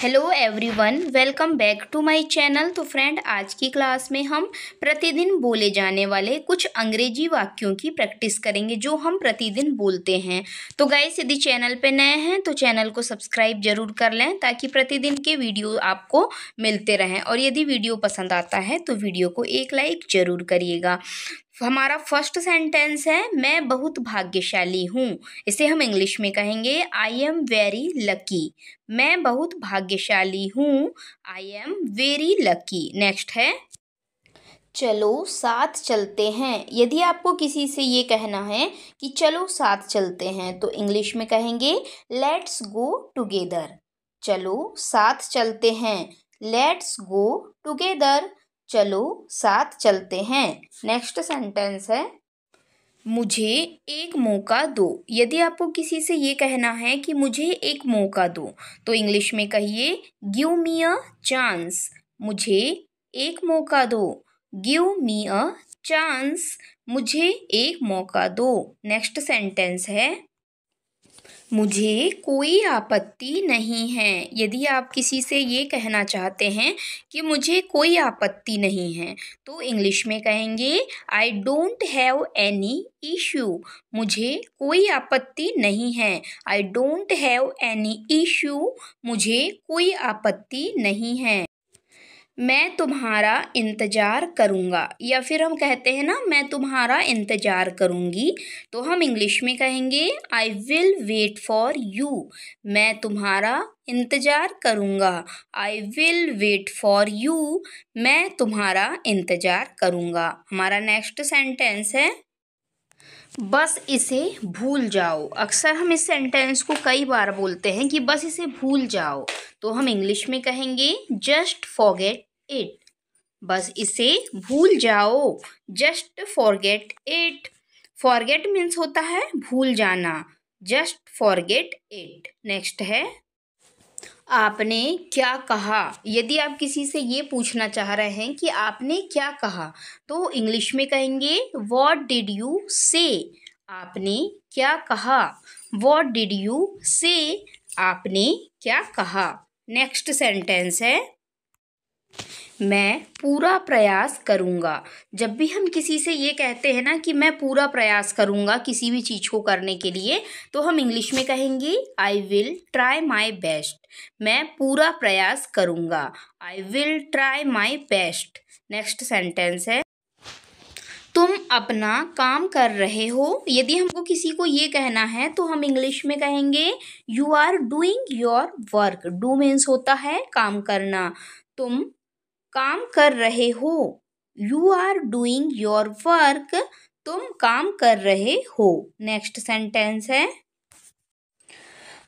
hello everyone welcome back to my channel तो friend आज की क्लास में हम प्रतिदिन बोले जाने वाले कुछ अंग्रेजी वाक्यों की प्रैक्टिस करेंगे जो हम प्रतिदिन बोलते हैं तो गाइस यदि चैनल पे नए हैं तो चैनल को सब्सक्राइब जरूर कर लें ताकि प्रतिदिन के वीडियो आपको मिलते रहें और यदि वीडियो पसंद आता है तो वीडियो को एक लाइक ज़रूर करिएगा हमारा फर्स्ट सेंटेंस है मैं बहुत भाग्यशाली हूँ इसे हम इंग्लिश में कहेंगे आई एम वेरी लकी मैं बहुत भाग्यशाली हूँ I am very lucky next है चलो साथ चलते हैं यदि आपको किसी से ये कहना है कि चलो साथ चलते हैं तो इंग्लिश में कहेंगे लेट्स गो टुगेदर चलो साथ चलते हैं लेट्स गो टुगेदर चलो साथ चलते हैं नेक्स्ट सेंटेंस है मुझे एक मौका दो यदि आपको किसी से ये कहना है कि मुझे एक मौका दो तो इंग्लिश में कहिए गिव मी अ चांस मुझे एक मौका दो गिव मी अ चांस मुझे एक मौका दो नेक्स्ट सेंटेंस है मुझे कोई आपत्ति नहीं है यदि आप किसी से ये कहना चाहते हैं कि मुझे कोई आपत्ति नहीं है तो इंग्लिश में कहेंगे I don't have any issue मुझे कोई आपत्ति नहीं है I don't have any issue मुझे कोई आपत्ति नहीं है मैं तुम्हारा इंतज़ार करूँगा या फिर हम कहते हैं ना मैं तुम्हारा इंतज़ार करूँगी तो हम इंग्लिश में कहेंगे I will wait for you मैं तुम्हारा इंतज़ार करूँगा I will wait for you मैं तुम्हारा इंतज़ार करूँगा हमारा नेक्स्ट सेंटेंस है बस इसे भूल जाओ अक्सर हम इस सेंटेंस को कई बार बोलते हैं कि बस इसे भूल जाओ तो हम इंग्लिश में कहेंगे जस्ट फॉरगेट इट बस इसे भूल जाओ just forget it forget means होता है भूल जाना जस्ट फॉरगेट इट नेक्स्ट है आपने क्या कहा यदि आप किसी से ये पूछना चाह रहे हैं कि आपने क्या कहा तो इंग्लिश में कहेंगे वॉट डिड यू से आपने क्या कहा वॉट डिड यू से आपने क्या कहा नेक्स्ट सेंटेंस है मैं पूरा प्रयास करूँगा जब भी हम किसी से ये कहते हैं ना कि मैं पूरा प्रयास करूँगा किसी भी चीज़ को करने के लिए तो हम इंग्लिश में कहेंगे I will try my best मैं पूरा प्रयास करूँगा I will try my best next sentence है तुम अपना काम कर रहे हो यदि हमको किसी को ये कहना है तो हम इंग्लिश में कहेंगे you are doing your work do means होता है काम करना तुम काम कर रहे हो you are doing your work तुम काम कर रहे हो नेक्स्ट सेंटेंस है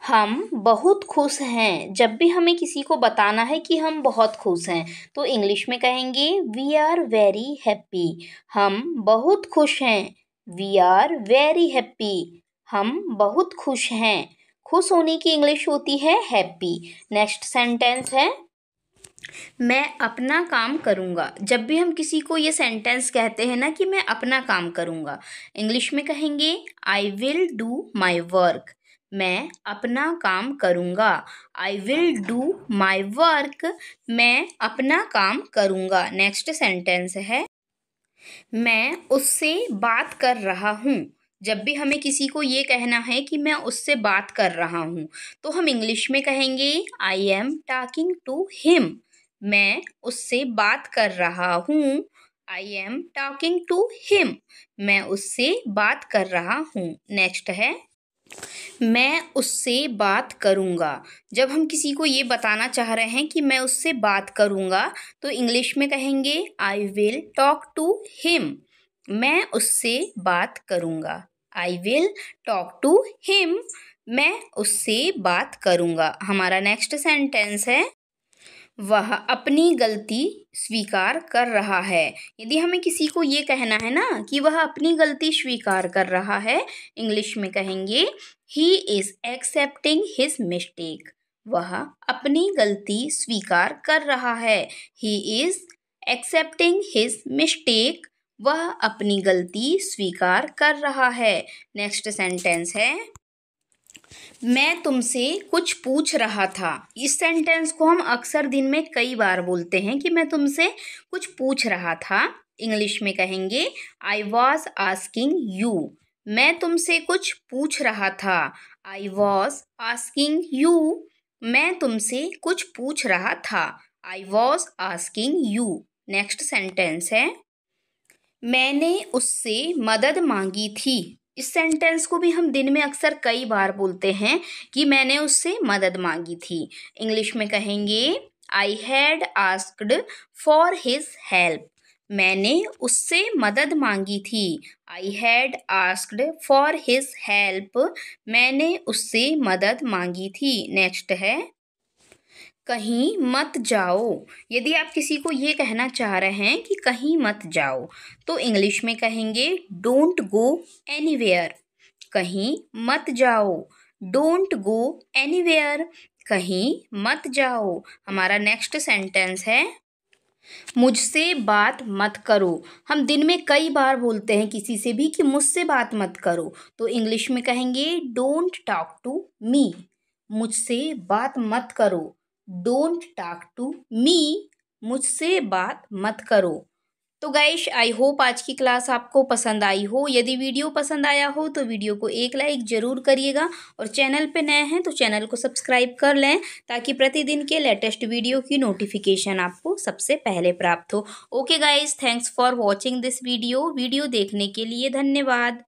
हम बहुत खुश हैं जब भी हमें किसी को बताना है कि हम बहुत खुश हैं तो इंग्लिश में कहेंगे वी आर वेरी हैप्पी हम बहुत खुश हैं वी आर वेरी हैप्पी हम बहुत खुश हैं खुश होने की इंग्लिश होती है हैप्पी नेक्स्ट सेंटेंस है मैं अपना काम करूँगा जब भी हम किसी को ये सेंटेंस कहते हैं ना कि मैं अपना काम करूँगा इंग्लिश में कहेंगे I will do my work मैं अपना काम करूँगा I will do my work मैं अपना काम करूँगा नेक्स्ट सेंटेंस है मैं उससे बात कर रहा हूँ जब भी हमें किसी को ये कहना है कि मैं उससे बात कर रहा हूँ तो हम इंग्लिश में कहेंगे I am talking to him मैं उससे बात कर रहा हूँ I am talking to him मैं उससे बात कर रहा हूँ नेक्स्ट है मैं उससे बात करूँगा जब हम किसी को ये बताना चाह रहे हैं कि मैं उससे बात करूँगा तो इंग्लिश में कहेंगे I will talk to him मैं उससे बात करूँगा I will talk to him मैं उससे बात करूँगा हमारा नेक्स्ट सेंटेंस है वह अपनी गलती स्वीकार कर रहा है यदि हमें किसी को ये कहना है ना कि वह अपनी गलती स्वीकार कर रहा है इंग्लिश में कहेंगे he is accepting his mistake वह अपनी गलती स्वीकार कर रहा है he is accepting his mistake वह अपनी गलती स्वीकार कर रहा है नेक्स्ट सेंटेंस है मैं तुमसे कुछ पूछ रहा था इस सेंटेंस को हम अक्सर दिन में कई बार बोलते हैं कि मैं तुमसे कुछ पूछ रहा था इंग्लिश में कहेंगे आई वॉज आस्किंग यू मैं तुमसे कुछ पूछ रहा था आई वॉज आस्किंग यू मैं तुमसे कुछ पूछ रहा था I was asking you next sentence है मैंने उससे मदद मांगी थी इस सेंटेंस को भी हम दिन में अक्सर कई बार बोलते हैं कि मैंने उससे मदद मांगी थी इंग्लिश में कहेंगे I had asked for his help मैंने उससे मदद मांगी थी I had asked for his help मैंने उससे मदद मांगी थी नेक्स्ट है कहीं मत जाओ यदि आप किसी को ये कहना चाह रहे हैं कि कहीं मत जाओ तो इंग्लिश में कहेंगे डोंट गो एनीवेयर कहीं मत जाओ डोंट गो एनीवेयर कहीं मत जाओ हमारा नेक्स्ट सेंटेंस है मुझसे बात मत करो हम दिन में कई बार बोलते हैं किसी से भी कि मुझसे बात मत करो तो इंग्लिश में कहेंगे डोंट टॉक टू मी मुझसे बात मत करो डोंट टाक टू मी मुझसे बात मत करो तो गाइश आई होप आज की क्लास आपको पसंद आई हो यदि वीडियो पसंद आया हो तो वीडियो को एक लाइक ज़रूर करिएगा और चैनल पे नए हैं तो चैनल को सब्सक्राइब कर लें ताकि प्रतिदिन के लेटेस्ट वीडियो की नोटिफिकेशन आपको सबसे पहले प्राप्त हो okay guys thanks for watching this video video देखने के लिए धन्यवाद